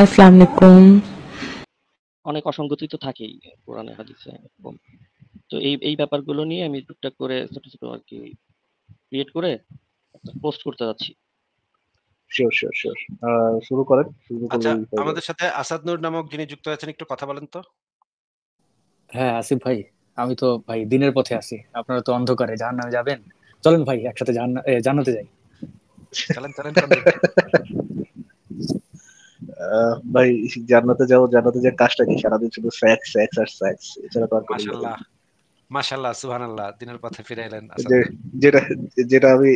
আসসালামু আলাইকুম অনেক অসঙ্গতি তো থাকেই কোরআনে হাদিসে তো এই এই ব্যাপারগুলো নিয়ে আমি টুকটাক করে ছোট ছোট আর কি ক্রিয়েট করে পোস্ট করতে যাচ্ছি শিওর শিওর শিওর শুরু করেন আচ্ছা আমাদের সাথে আসাদ নূর নামক যিনি যুক্ত আছেন একটু কথা বলেন তো হ্যাঁ আসিফ ভাই আমি তো ভাই দিনের পথে আছি আপনারা তো অন্ধকারে নামে যাবেন চলেন ভাই একসাথে জান্নাতে যাই চলেন চলেন ভাই জান্নাতে যাও জান্নাতে যে কাজটা কি সারাদিন শুধু সেক্স সেক্স আর সেক্স এছাড়া তো আর মাশাআল্লাহ সুবহানাল্লাহ দিনের পথে যেটা যেটা আমি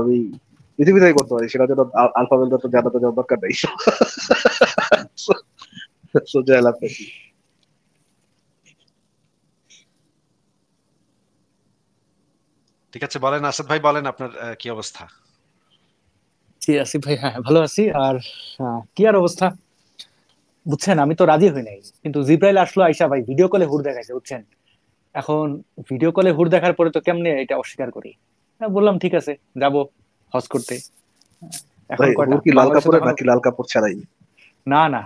আমি পৃথিবীতে করতে পারি সেটা জন্য আলফা তো যাওয়ার দরকার নেই সোজা ঠিক আছে বলেন আসাদ ভাই বলেন আপনার কি অবস্থা জি আসিফ ভাই হ্যাঁ, হ্যাঁ ভালো আছি আর কি আর অবস্থা বুঝছেন আমি তো রাজি হই নাই কিন্তু জিব্রাইল আসলো আইসা ভাই ভিডিও কলে হুর দেখাইছে বুঝছেন এখন ভিডিও কলে হুর দেখার পরে তো কেমনে এটা অস্বীকার করি বললাম ঠিক আছে যাব হজ করতে লাল নাকি লাল কাপড় ছাড়াই না না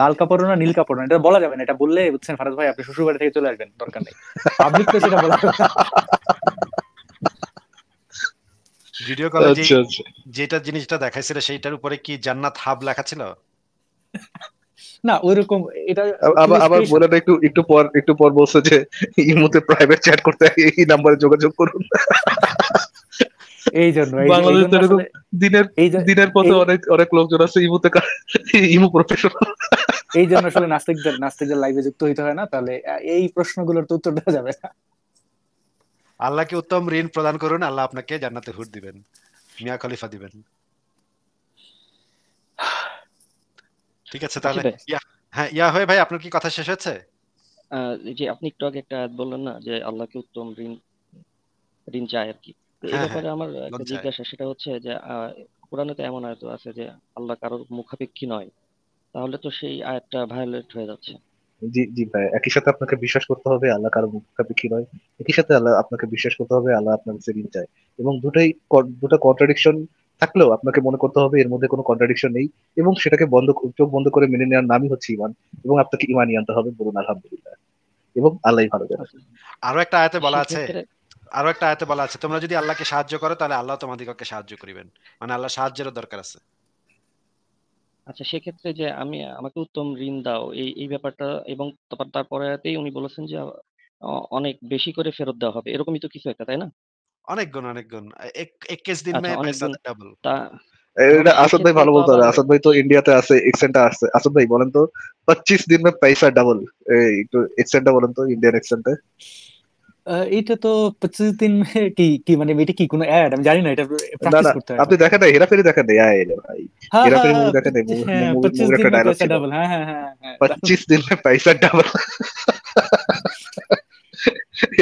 লাল কাপড় না নীল কাপড় না এটা বলা যাবে না এটা বললে বুঝছেন ফারাজ ভাই আপনি শ্বশুর বাড়ি থেকে চলে আসবেন দরকার নেই পাবলিক তো সেটা বলা ভিডিও কলে যে যেটা জিনিসটা দেখাইছিল সেইটার উপরে কি জান্নাত হাব লেখা ছিল না ওইরকম এটা আবার বলেন একটু একটু পর একটু পর বলছে যে ইমুতে প্রাইভেট চ্যাট করতে এই নম্বরে যোগাযোগ করুন এই জন্য দিনের দিনের পথে অনেক অনেক লোকজন আছে ইমুতে ইমু প্রফেশনাল এই জন্য আসলে নাস্তিকদের নাস্তিকদের লাইভে যুক্ত হইতে হয় না তাহলে এই প্রশ্নগুলোর তো উত্তর দেওয়া যাবে না আল্লাহকে উত্তম ঋণ প্রদান করুন আল্লাহ আপনাকে জান্নাতে হুট দিবেন মিয়া খলিফা দিবেন ঠিক আছে তাহলে আচ্ছা হ্যাঁ ইয়া হয়ে ভাই আপনার কি কথা শেষ হচ্ছে যে আপনি একটু আগে একটা বললেন না যে আল্লাহকে উত্তম ঋণ ঋণ চাই আর কি এই হ্যাঁ, ব্যাপারে হ্যাঁ, আমার একটা জিজ্ঞাসা সেটা হচ্ছে যে কোরআনে তো এমন আয়াত আছে যে আল্লাহ কারোর মুখাপেক্ষী নয় তাহলে তো সেই আয়াতটা ভায়োলেট হয়ে যাচ্ছে জি জি ভাই একই সাথে আপনাকে বিশ্বাস করতে হবে আল্লাহ কারো নয় একই সাথে আল্লাহ আপনাকে বিশ্বাস করতে হবে আল্লাহ আপনার কাছে ঋণ চায় এবং দুটাই কন্ট্রাডিকশন থাকলেও আপনাকে মনে করতে হবে এর মধ্যে কোনো কন্ট্রাডিকশন নেই এবং সেটাকে বন্ধ চোখ বন্ধ করে মেনে নেওয়ার নামই হচ্ছে ইমান এবং আপনাকে ইমানই আনতে হবে বলুন আলহামদুলিল্লাহ এবং আল্লাহ ভালো জানা আরো একটা আয়াতে বলা আছে আরো একটা আয়াতে বলা আছে তোমরা যদি আল্লাহকে সাহায্য করো তাহলে আল্লাহ তোমাদিগকে সাহায্য করিবেন মানে আল্লাহ সাহায্যেরও দরকার আছে আচ্ছা সেক্ষেত্রে যে আমি আমাকে উত্তম ঋণ দাও এই এই ব্যাপারটা এবং তারপর তার উনি বলেছেন যে অনেক বেশি করে ফেরত দেওয়া হবে। এরকমই তো কিছু একটা, তাই না? অনেক গুণ, অনেক গুণ। এক এক কেস দিন আচ্ছা, মে অনেক ডাবল তা এটা আসাদ ভাই ভালো বলতো বলতে ভাই তো ইন্ডিয়াতে আছে, accent টা আসাদ ভাই বলেন তো 25 দিন মে পয়সা ডাবল এই একটু accent টা বলেন তো ইন্ডিয়ান এক্সেন্টে এটা তো পঁচিশ দিন কি কি মানে এটা কি কোনো অ্যাড আমি জানি না এটা প্র্যাকটিস করতে হবে আপনি দেখা নাই হেরাফেরি দেখা নাই আয় রে ভাই হ্যাঁ, হেরাফেরি মুভি দেখা নাই মুভি একটা ডায়লগ হ্যাঁ হ্যাঁ হ্যাঁ 25 দিন মে পয়সা ডাবল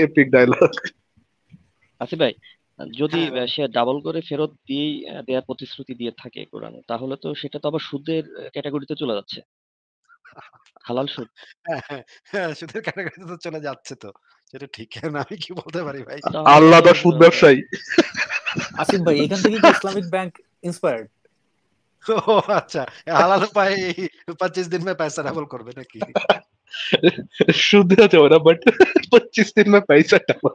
এপিক ডায়লগ আসি ভাই যদি হ্যাঁ, সে ডাবল করে ফেরত দিয়েই দেওয়ার প্রতিশ্রুতি দিয়ে থাকে কোরআনে তাহলে তো সেটা তো আবার সুদের ক্যাটাগরিতে চলে যাচ্ছে হালাল সুদ হ্যাঁ, হ্যাঁ সুদের ক্যাটাগরিতে তো চলে যাচ্ছে তো এটা ঠিক না আমি কি বলতে পারি ভাই আল্লাহ দা সুদ ব্যবসায়ী আসিফ ভাই এখান থেকে কি ইসলামিক ব্যাংক ইন্সপায়ার্ড ও আচ্ছা হালাল পাই 25 দিন মে পয়সা ডাবল করবে নাকি শুদ্ধ আছে ওরা বাট পঁচিশ দিন মে পয়সা ডাবল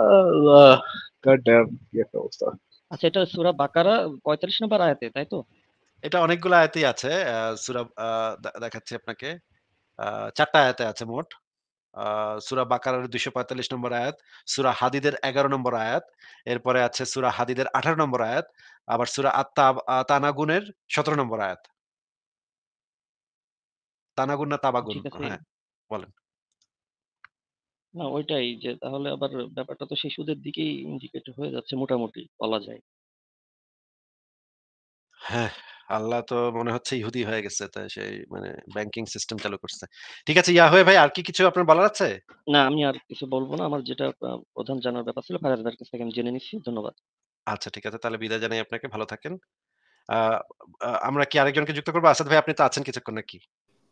আল্লাহ গড ড্যাম কি একটা অবস্থা আচ্ছা এটা সুরা বাকারা 45 নম্বর আয়াতে তাই তো এটা অনেকগুলো আয়াতেই আছে সূরা দেখাচ্ছি আপনাকে চারটা আয়াতে আছে মোট সুরা বাকারার দুইশো পঁয়তাল্লিশ নম্বর আয়াত সুরা হাদিদের এগারো নম্বর আয়াত এরপরে আছে সুরা হাদিদের আঠারো নম্বর আয়াত আবার সুরা আত্মা তানাগুনের সতেরো নম্বর আয়াত তানাগুন না তাবাগুন হ্যাঁ বলেন না ওইটাই যে তাহলে আবার ব্যাপারটা তো শিশুদের দিকেই ইন্ডিকেট হয়ে যাচ্ছে মোটামুটি বলা যায় হ্যাঁ আল্লাহ তো মনে হচ্ছে ইহুদি হয়ে গেছে তাই সেই মানে ব্যাংকিং সিস্টেম চালু করছে ঠিক আছে ইয়া হয়ে ভাই আর কি কিছু আপনার বলার আছে না আমি আর কিছু বলবো না আমার যেটা প্রধান জানার ব্যাপার ছিল ফারাজদার কাছে আমি জেনে নিছি ধন্যবাদ আচ্ছা ঠিক আছে তাহলে বিদায় জানাই আপনাকে ভালো থাকেন আমরা কি আরেকজনকে যুক্ত করবো আসাদ ভাই আপনি তো আছেন কিছুক্ষণ নাকি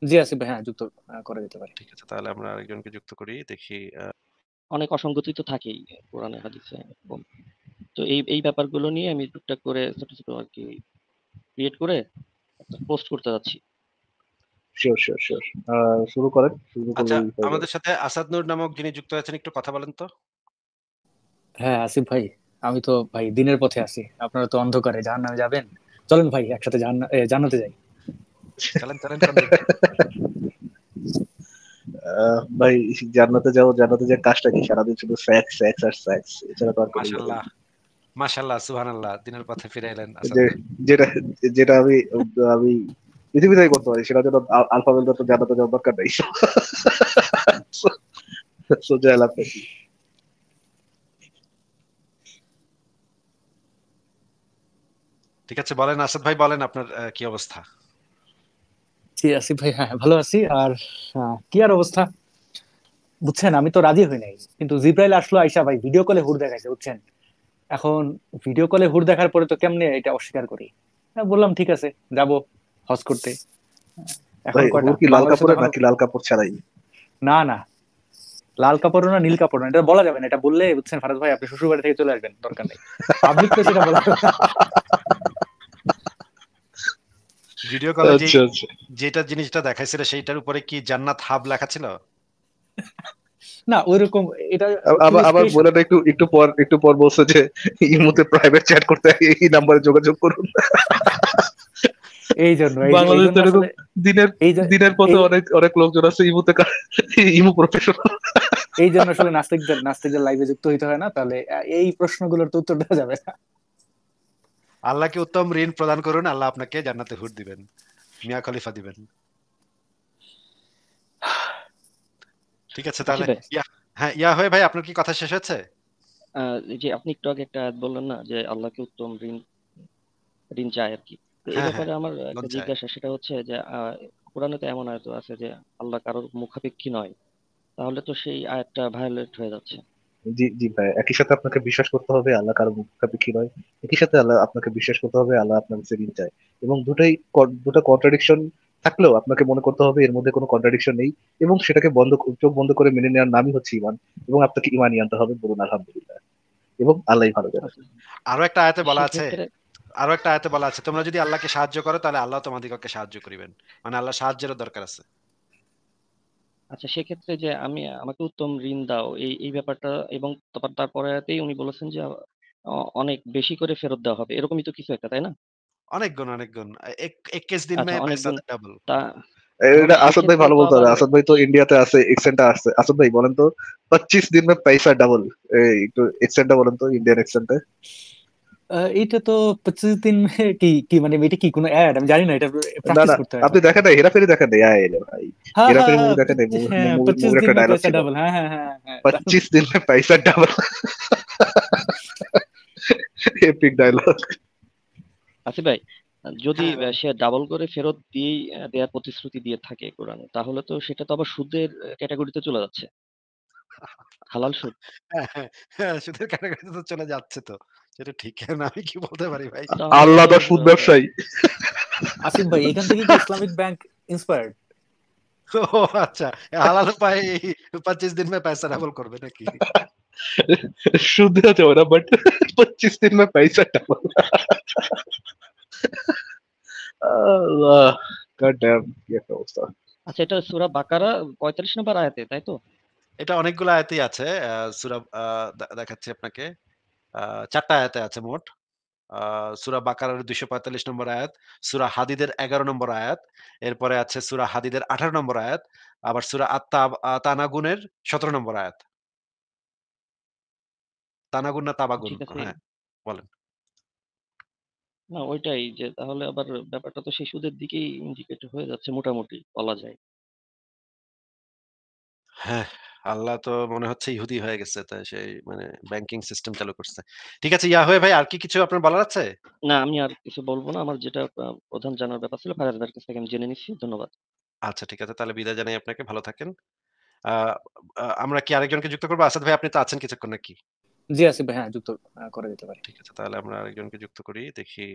জি আসিফ ভাই হ্যাঁ যুক্ত করে দিতে পারি ঠিক আছে তাহলে আমরা আরেকজনকে যুক্ত করি দেখি অনেক অসঙ্গতি তো থাকেই কোরআনে হাদিসে তো এই এই ব্যাপারগুলো নিয়ে আমি টুকটাক করে ছোট ছোট আর কি ক্রিয়েট করে পোস্ট করতে যাচ্ছি শুরু করেন আচ্ছা, আমাদের সাথে আসাদ নূর নামক যিনি যুক্ত আছেন একটু কথা বলেন তো হ্যাঁ আসিফ ভাই আমি তো ভাই দিনের পথে আছি আপনারা তো অন্ধকারে নামে যাবেন চলেন ভাই একসাথে জান্নাতে যাই চলেন চলেন ভাই জান্নাতে যাও জান্নাতে যে কাজটা কি সারাদিন শুধু স্যাক্স স্যাক্স আর স্যাক্স এছাড়া তো আর মাশাল্লাহ আল্লাহ দিনের পথে ফিরে এলেন যেটা যেটা আমি আমি পৃথিবী করতে পারি সেটা যেন আলফাবেল তো জানা যাওয়ার দরকার নেই সোজা এলাপ ঠিক আছে বলেন আসাদ ভাই বলেন আপনার কি অবস্থা জি আসিফ ভাই হ্যাঁ ভালো আছি আর কি আর অবস্থা বুঝছেন আমি তো রাজি হই নাই কিন্তু জিব্রাইল আসলো আইসা ভাই ভিডিও কলে হুর দেখাইছে বুঝছেন এখন ভিডিও কলে হুর দেখার পরে তো কেমনে এটা অস্বীকার করি বললাম ঠিক আছে যাব হজ করতে এখন নাকি লাল কাপড় ছাড়াই না না লাল কাপড় না নীল কাপড় না এটা বলা যাবে না এটা বললে বুঝছেন ফারাজ ভাই আপনি শ্বশুর থেকে চলে আসবেন দরকার নেই পাবলিক প্লেসে এটা বলা ভিডিও কলে আচ্ছা, আচ্ছা। যেটা জিনিসটা দেখাইছিল সেইটার উপরে কি জান্নাত হাব লেখা ছিল না ওইরকম এটা আবার আবার বলেটা একটু একটু পর একটু পর বলছে যে ইমুতে প্রাইভেট চ্যাট করতে এই নম্বরে যোগাযোগ করুন এই জন্য দিনের দিনের পথে অনেক অনেক লোকজন আছে ইমুতে ইমু প্রফেশনাল এই জন্য আসলে নাস্তিকদের নাস্তিকদের লাইভে যুক্ত হইতে হয় না তাহলে এই প্রশ্নগুলোর তো উত্তর দেওয়া যাবে না আল্লাহকে উত্তম ঋণ প্রদান করুন আল্লাহ আপনাকে জান্নাতে হুট দিবেন মিয়া খলিফা দিবেন ঠিক আছে তাহলে হ্যাঁ ইয়া হয়ে ভাই আপনার কি কথা শেষ হয়েছে যে আপনি একটু আগে একটা আয়াত বললেন না যে আল্লাহকে উত্তম ঋণ ঋণ চায় আর কি এই হ্যাঁ, ব্যাপারে হ্যাঁ, আমার একটা জিজ্ঞাসা সেটা হচ্ছে যে কোরআনে তো এমন আয়াত আছে যে আল্লাহ কারোর মুখাপেক্ষী নয় তাহলে তো সেই আয়াতটা ভায়োলেট হয়ে যাচ্ছে জি জি ভাই একই সাথে আপনাকে বিশ্বাস করতে হবে আল্লাহ কারো মুখাপেক্ষি নয় একই সাথে আল্লাহ আপনাকে বিশ্বাস করতে হবে আল্লাহ আপনার কাছে ঋণ চায় এবং দুটাই দুটা কন্ট্রাডিকশন থাকলেও আপনাকে মনে করতে হবে এর মধ্যে কোনো কন্ট্রাডিকশন নেই এবং সেটাকে বন্ধ চোখ বন্ধ করে মেনে নেওয়ার নামই হচ্ছে ইমান এবং আপনাকে ইমানই আনতে হবে বলুন আলহামদুলিল্লাহ এবং আল্লাহ ভালো করে আরো একটা আয়াতে বলা আছে আরো একটা আয়াতে বলা আছে তোমরা যদি আল্লাহকে সাহায্য করো তাহলে আল্লাহ তোমাদেরকে সাহায্য করিবেন মানে আল্লাহ সাহায্যের দরকার আছে আচ্ছা সেক্ষেত্রে যে আমি আমাকে উত্তম ঋণ দাও এই এই ব্যাপারটা এবং তারপরে উনি বলেছেন যে অনেক বেশি করে ফেরত দেওয়া হবে এরকমই তো কিছু একটা তাই না অনেক গুণ অনেক গুণ এক কেস দিন ডাবল আচ্ছা, এটা আসাদ ভাই ভালো বলতে পারে আসাদ ভাই তো ইন্ডিয়াতে আছে এক্সেন্টটা আছে আসাদ ভাই বলেন তো পঁচিশ দিন মে পয়সা ডাবল একটু এক্সেন্টটা বলেন তো ইন্ডিয়ান এক্সেন্টে এটা তো পঁচিশ দিন কি কি মানে এটা কি কোনো অ্যাড আমি জানি না এটা প্র্যাকটিস করতে আপনি দেখেন না হেরাফেরি দেখেন না আয় রে ভাই হ্যাঁ, হ্যাঁ, হেরাফেরি মুভি দেখেন না মুভির হ্যাঁ, একটা ডায়লগ ডাবল হ্যাঁ হ্যাঁ হ্যাঁ 25 দিন মে পয়সা ডাবল এপিক ডায়লগ আসিফ ভাই যদি হ্যাঁ, সে ডাবল করে ফেরত দিয়ে দেওয়ার প্রতিশ্রুতি দিয়ে থাকে কোরআনে তাহলে তো সেটা তো আবার সুদের ক্যাটাগরিতে চলে যাচ্ছে হালাল সুদ হ্যাঁ, হ্যাঁ, সুদের ক্যাটাগরিতে তো চলে যাচ্ছে তো সেটা ঠিক না আমি কি বলতে পারি ভাই আল্লাহ দা সুদ ব্যবসায়ী আসিফ ভাই এখান থেকে ইসলামিক ব্যাংক ইন্সপায়ার্ড ও আচ্ছা হালাল পাই পঁচিশ দিন মে পয়সা ডাবল করবে নাকি শুদ্ধ আছে ওরা বাট পঁচিশ দিন মে পয়সা ডাবল আচ্ছা এটা বাকারা নম্বর আয়াতে তাই তো এটা অনেকগুলো আয়াতেই আছে দেখাচ্ছি আপনাকে চারটা আয়াতে আছে মোট সুরা বাকারার দুইশো পঁয়তাল্লিশ নম্বর আয়াত সুরা হাদিদের এগারো নম্বর আয়াত এরপরে আছে সুরা হাদিদের আঠারো নম্বর আয়াত আবার সুরা আত্মা তানাগুনের সতেরো নম্বর আয়াত তানাগুন না তাবাগুন হ্যাঁ বলেন না ওইটাই যে তাহলে আবার ব্যাপারটা তো শিশুদের দিকেই ইন্ডিকেট হয়ে যাচ্ছে মোটামুটি বলা যায়। হ্যাঁ, আল্লাহ তো মনে হচ্ছে ইহুদি হয়ে গেছে। তাই সেই মানে ব্যাংকিং সিস্টেম চালু করছে। ঠিক আছে ইয়া হয়ে ভাই আর কি কিছু আপনার বলার আছে? না আমি আর কিছু বলবো না। আমার যেটা প্রধান জানার ব্যাপার ছিল ফারাজ কাছ থেকে আমি জেনে নিচ্ছি। ধন্যবাদ। আচ্ছা ঠিক আছে। তাহলে বিদায় জানাই আপনাকে। ভালো থাকেন। আহ আমরা কি আরেকজনকে যুক্ত করবো আসাদ ভাই আপনি তো আছেন কিছুক্ষণ নাকি? জি আসিফ ভাই হ্যাঁ যুক্ত করে করা যেতে পারে। ঠিক আছে তাহলে আমরা আরেকজনকে যুক্ত করি। দেখি